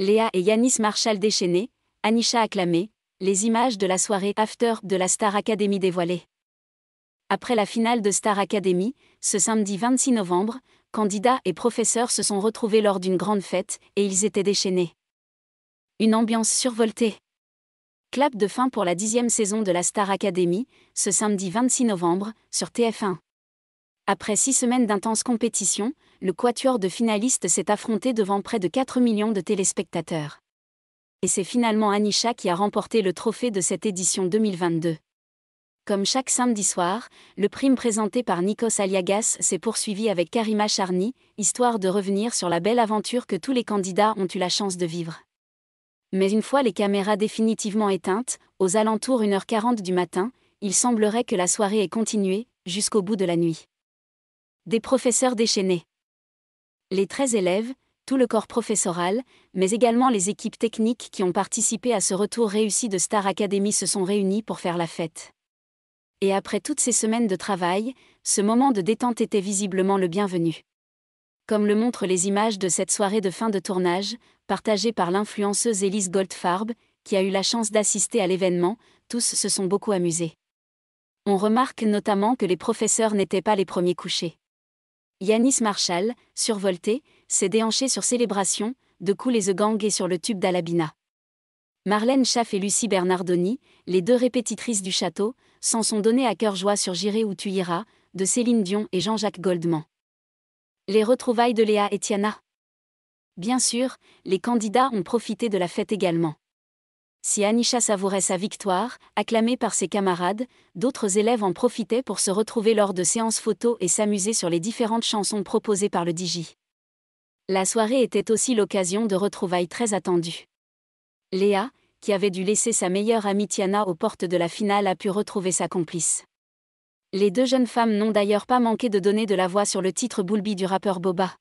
Léa et Yanis Marshall déchaînés, Anisha acclamée, les images de la soirée After de la Star Academy dévoilées. Après la finale de Star Academy, ce samedi 26 novembre, candidats et professeurs se sont retrouvés lors d'une grande fête et ils étaient déchaînés. Une ambiance survoltée. Clap de fin pour la dixième saison de la Star Academy, ce samedi 26 novembre, sur TF1. Après six semaines d'intense compétition, le quatuor de finalistes s'est affronté devant près de 4 millions de téléspectateurs. Et c'est finalement Anisha qui a remporté le trophée de cette édition 2022. Comme chaque samedi soir, le prime présenté par Nikos Aliagas s'est poursuivi avec Karima Charny, histoire de revenir sur la belle aventure que tous les candidats ont eu la chance de vivre. Mais une fois les caméras définitivement éteintes, aux alentours 1h40 du matin, il semblerait que la soirée ait continué, jusqu'au bout de la nuit. Des professeurs déchaînés. Les 13 élèves, tout le corps professoral, mais également les équipes techniques qui ont participé à ce retour réussi de Star Academy se sont réunis pour faire la fête. Et après toutes ces semaines de travail, ce moment de détente était visiblement le bienvenu. Comme le montrent les images de cette soirée de fin de tournage, partagée par l'influenceuse Elise Goldfarb, qui a eu la chance d'assister à l'événement, tous se sont beaucoup amusés. On remarque notamment que les professeurs n'étaient pas les premiers couchés. Yanis Marshall, survolté, s'est déhanché sur Célébration, de coup les The Gang et sur le tube d'Alabina. Marlène Schaff et Lucie Bernardoni, les deux répétitrices du château, s'en sont données à cœur joie sur J'irai où tu iras, de Céline Dion et Jean-Jacques Goldman. Les retrouvailles de Léa et Tiana. Bien sûr, les candidats ont profité de la fête également. Si Anisha savourait sa victoire, acclamée par ses camarades, d'autres élèves en profitaient pour se retrouver lors de séances photos et s'amuser sur les différentes chansons proposées par le Digi. La soirée était aussi l'occasion de retrouvailles très attendues. Léa, qui avait dû laisser sa meilleure amie Tiana aux portes de la finale, a pu retrouver sa complice. Les deux jeunes femmes n'ont d'ailleurs pas manqué de donner de la voix sur le titre Boulby du rappeur Boba.